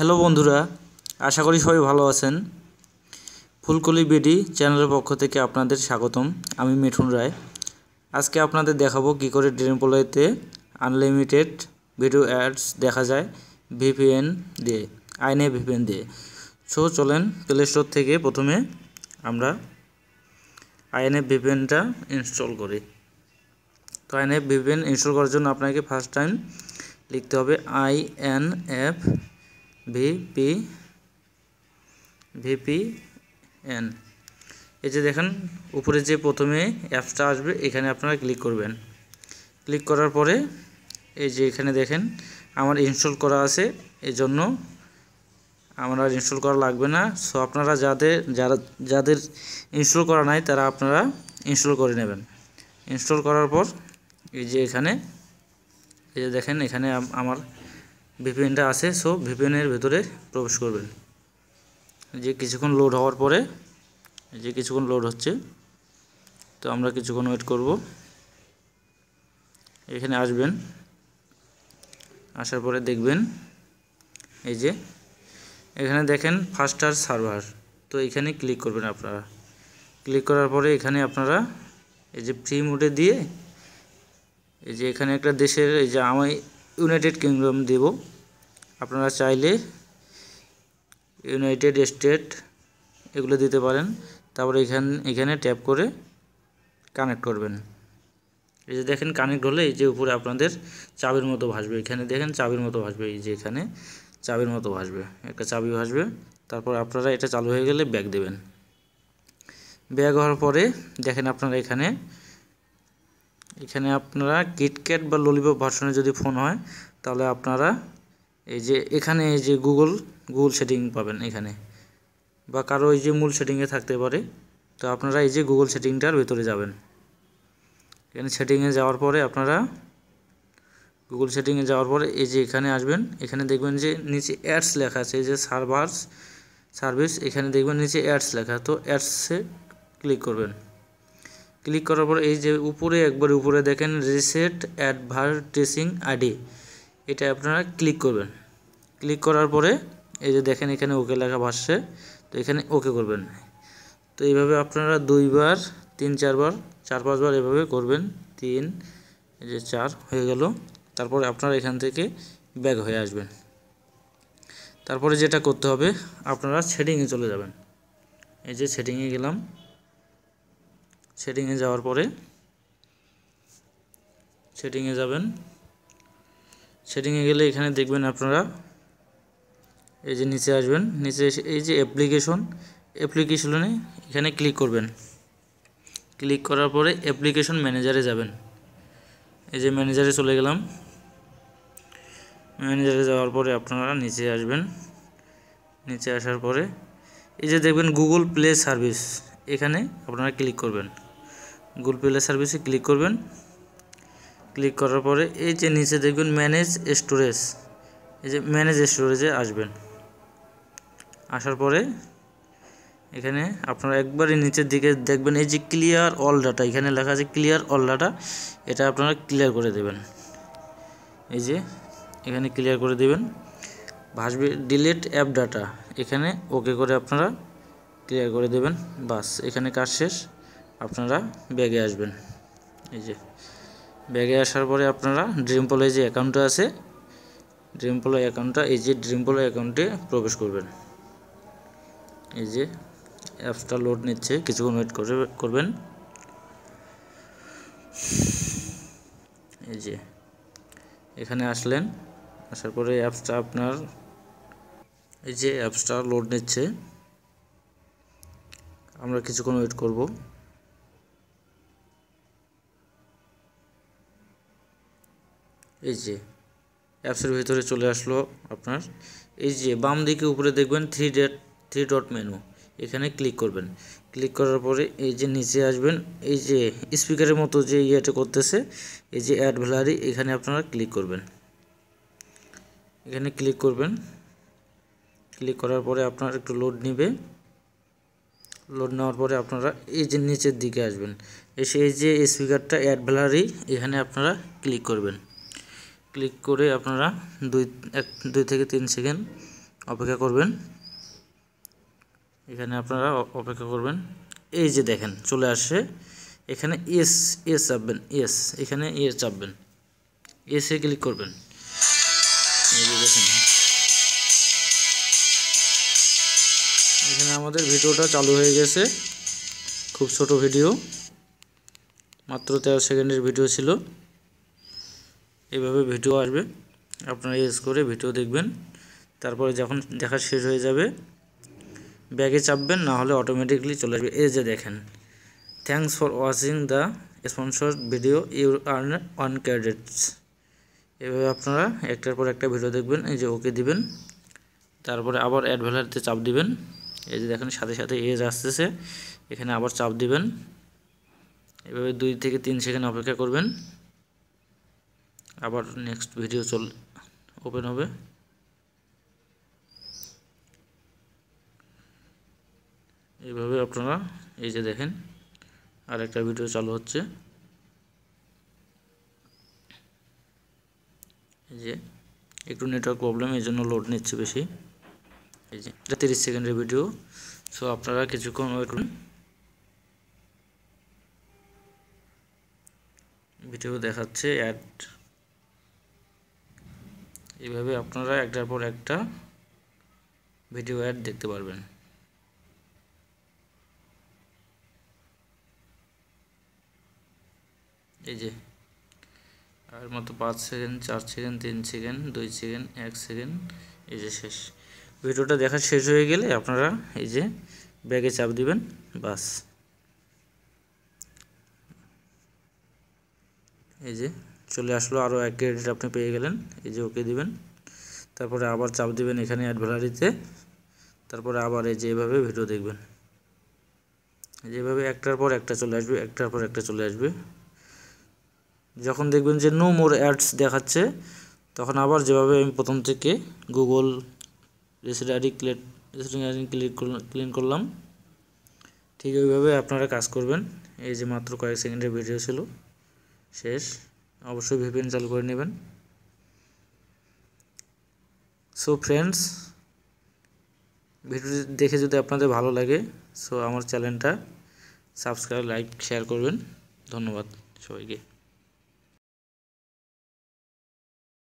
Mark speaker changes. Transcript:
Speaker 1: hello বন্ধুরা আশা করি সবাই ভালো আছেন ফুলকলি বেডি চ্যানেলের পক্ষ থেকে আপনাদের স্বাগতম আমি মিঠুন রায় আজকে আপনাদের দেখাবো কি করে ড্রেনপোলাইতে আনলিমিটেড ভিডিও অ্যাডস দেখা যায় ভিপিএন দিয়ে আইনে ভিপিএন দিয়ে সো চলেন প্লে স্টোর থেকে প্রথমে আমরা আইএনএফ ভিপিএনটা ইনস্টল করি তো আইএনএফ ভিপিএন ইনস্টল করার জন্য আপনাকে ফার্স্ট টাইম লিখতে হবে I N F VPN এই যে দেখেন উপরে যে প্রথমে অ্যাপসটা আসবে এখানে আপনারা ক্লিক করবেন ক্লিক করার পরে এই যে এখানে দেখেন আমার ইনস্টল করা আছে এই জন্য আমার আর ইনস্টল করা লাগবে না সো আপনারা যাদের যারা যাদের ইনস্টল করা নাই তারা আপনারা ইনস্টল করে নেবেন ইনস্টল করার পর এই যে এখানে এই যে দেখেন এখানে আমার ভিপিএনটা আছে সো ভিপিএনের ভেতরে প্রবেশ করবেন যে কিছুক্ষণ লোড হওয়ার পরে যে কিছুক্ষণ লোড হচ্ছে তো আমরা কিছুক্ষণ ওয়েট করব এখানে আসবেন আসার পরে দেখবেন এই যে এখানে দেখেন ফাস্টার সার্ভার তো এখানে ক্লিক করবেন আপনারা ক্লিক করার পরে এখানে আপনারা এই যে ফ্রি মোডে দিয়ে এই যে এখানে একটা দেশের এই যে আমায় ইউনাইটেড কিংডম দেব আপনারা চাইলে ইউনাইটেড স্টেট এগুলো দিতে পারেন তারপরে এখান এখানে ট্যাপ করে কানেক্ট করবেন এই যে দেখেন কানেক্ট হলে এই যে উপরে আপনাদের চাবির মতো ভাসবে এখানে দেখেন চাবির মতো ভাসবে এই যে এখানে চাবির মতো ভাসবে একটা চাবি ভাসবে তারপর আপনারা এটা চালু হয়ে গেলে ব্যাগ দেবেন ব্যাগ হওয়ার পরে দেখেন আপনারা এখানে এখানে আপনারা কিটক্যাট বা ললিপপ ভার্সনে যদি ফোন হয় তাহলে আপনারা এই যে এখানে এই যে গুগল গুগল সেটিং পাবেন এখানে বা কারো এই যে মূল সেটিংয়ে থাকতে পারে তো আপনারা এই যে গুগল সেটিংটার ভেতরে যাবেন এখানে সেটিংয়ে যাওয়ার পরে আপনারা গুগল সেটিংয়ে যাওয়ার পরে এই যে এখানে আসবেন এখানে দেখবেন যে নিচে অ্যাডস লেখা আছে এই যে সার্ভার্স সার্ভিস এখানে দেখবেন নিচে অ্যাডস লেখা তো অ্যাডসে ক্লিক করবেন ক্লিক করার পর এই যে উপরে একবার উপরে দেখেন রিসেট অ্যাডভার্টিসিং আইডি এটা আপনারা ক্লিক করবেন ক্লিক করার পরে এই যে দেখেন এখানে ওকে লেখা ভাসছে তো এখানে ওকে করবেন তো এইভাবে আপনারা দুইবার তিন চারবার চার পাঁচবার এভাবে করবেন তিন এই যে চার হয়ে গেল তারপরে আপনারা এখান থেকে ব্যাগ হয়ে আসবেন তারপরে যেটা করতে হবে আপনারা সেটিংয়ে চলে যাবেন এই যে সেটিংয়ে গেলাম সেটিংয়ে যাওয়ার পরে সেটিংয়ে যাবেন সেটিংয়ে গেলে এখানে দেখবেন আপনারা এই যে নিচে আসবেন নিচে এসে এই যে অ্যাপ্লিকেশন অ্যাপ্লিকেশনে এখানে ক্লিক করবেন ক্লিক করার পরে অ্যাপ্লিকেশন ম্যানেজারে যাবেন এই যে ম্যানেজারে চলে গেলাম ম্যানেজারে যাওয়ার পরে আপনারা নিচে আসবেন নিচে আসার পরে এই যে দেখবেন গুগল প্লে সার্ভিস এখানে আপনারা ক্লিক করবেন গুগল প্লে সার্ভিসে ক্লিক করবেন ক্লিক করার পরে এই যে নিচে দেখবেন ম্যানেজ স্টোরেজ এই যে ম্যানেজ স্টোরেজে আসবেন আসার পরে এখানে আপনারা একবারই নিচের দিকে দেখবেন এই যে ক্লিয়ার অল ডাটা এখানে লেখা আছে ক্লিয়ার অল ডাটা এটা আপনারা ক্লিয়ার করে দেবেন এই যে এখানে ক্লিয়ার করে দেবেন ভাসবে ডিলিট অ্যাপ ডাটা এখানে ওকে করে আপনারা ক্লিয়ার করে দেবেন বাস এখানে কাজ শেষ আপনারা ব্যাগে আসবেন এই যে ব্যাগে আসার পরে আপনারা ড্রিম পোলে যে অ্যাকাউন্টটা আছে ড্রিম পোলো অ্যাকাউন্টটা এই যে ড্রিম পোলো অ্যাকাউন্টে প্রবেশ করবেন এই যে অ্যাপসটা লোড নিচ্ছে কিছুক্ষণ ওয়েট করে করবেন এই যে এখানে আসলেন আসার পরে অ্যাপসটা আপনার এই যে অ্যাপসটা লোড নিচ্ছে আমরা কিছুক্ষণ ওয়েট করব এই যে অ্যাপসের ভিতরে চলে আসলো আপনার এই যে বাম দিকে উপরে দেখবেন three dot three dot menu এখানে ক্লিক করবেন ক্লিক করার পরে এই যে নিচে আসবেন এই যে স্পিকারের মতো যে ইয়েটা করতেছে এই যে অ্যাড ভ্যালারি এখানে আপনারা ক্লিক করবেন এখানে ক্লিক করবেন ক্লিক করার পরে আপনার একটু লোড নেবে লোড নেওয়ার পরে আপনারা এই যে নিচের দিকে আসবেন এসে এই যে স্পিকারটা অ্যাড ভ্যালারি এখানে আপনারা ক্লিক করবেন ক্লিক করে আপনারা দুই এক দুই থেকে তিন সেকেন্ড অপেক্ষা করবেন এখানে আপনারা অপেক্ষা করবেন এই যে দেখেন চলে আসে এখানে এস এস চাপবেন এস এখানে এস চাপবেন এসে ক্লিক করবেন এই যে দেখেন এখানে আমাদের ভিডিওটা চালু হয়ে গেছে খুব ছোট ভিডিও মাত্র তেরো সেকেন্ডের ভিডিও ছিল এভাবে ভিডিও আসবে আপনারা ইউজ করে ভিডিও দেখবেন তারপরে যখন দেখা শেষ হয়ে যাবে ব্যাগে চাপবেন না হলে অটোমেটিকলি চলে আসবে এই যে দেখেন thanks for watching the sponsor video your earn on credits এভাবে আপনারা একটার পর একটা ভিডিও দেখবেন এই যে ওকে দিবেন তারপরে আবার অ্যাডভেলারিতে চাপ দিবেন এই যে দেখেন সাথে সাথে এজ আসতেছে এখানে আবার চাপ দিবেন এভাবে দুই থেকে তিন সেকেন্ড অপেক্ষা করবেন আবার নেক্সট ভিডিও চল ওপেন হবে এইভাবে আপনারা এই যে দেখেন আর একটা ভিডিও চালু হচ্ছে এই যে একটু নেটওয়ার্ক প্রবলেম এই জন্য লোড নিচ্ছে বেশি এই যে এটা তিরিশ সেকেন্ডের ভিডিও সো আপনারা কিছুক্ষণ ওয়েট করুন ভিডিও দেখাচ্ছে অ্যাড এইভাবে আপনারা একটার পর একটা ভিডিও অ্যাড দেখতে পারবেন এই যে আর মতো পাঁচ সেকেন্ড চার সেকেন্ড তিন সেকেন্ড দুই সেকেন্ড এক সেকেন্ড এই যে শেষ ভিডিওটা দেখা শেষ হয়ে গেলে আপনারা এই যে ব্যাগে চাপ দিবেন বাস এই যে চলে আসলো আরও এক ক্রেডিট আপনি পেয়ে গেলেন এই যে ওকে দিবেন তারপরে আবার চাপ দিবেন এখানে অ্যাডভ্যালারিতে তারপরে আবার এই যে এভাবে ভিডিও দেখবেন যেভাবে একটার পর একটা চলে আসবে একটার পর একটা চলে আসবে যখন দেখবেন যে নো মোর অ্যাডস দেখাচ্ছে তখন আবার যেভাবে আমি প্রথম থেকে গুগল রেসিডারি ক্লেট রেসিডারি ক্লিক ক্লিন করলাম ঠিক ওইভাবে আপনারা কাজ করবেন এই যে মাত্র কয়েক সেকেন্ডের ভিডিও ছিল শেষ অবশ্যই ভিপিএন চালু করে নেবেন সো ফ্রেন্ডস ভিডিওটি দেখে যদি আপনাদের ভালো লাগে সো আমার চ্যানেলটা সাবস্ক্রাইব লাইক শেয়ার করবেন ধন্যবাদ সবাইকে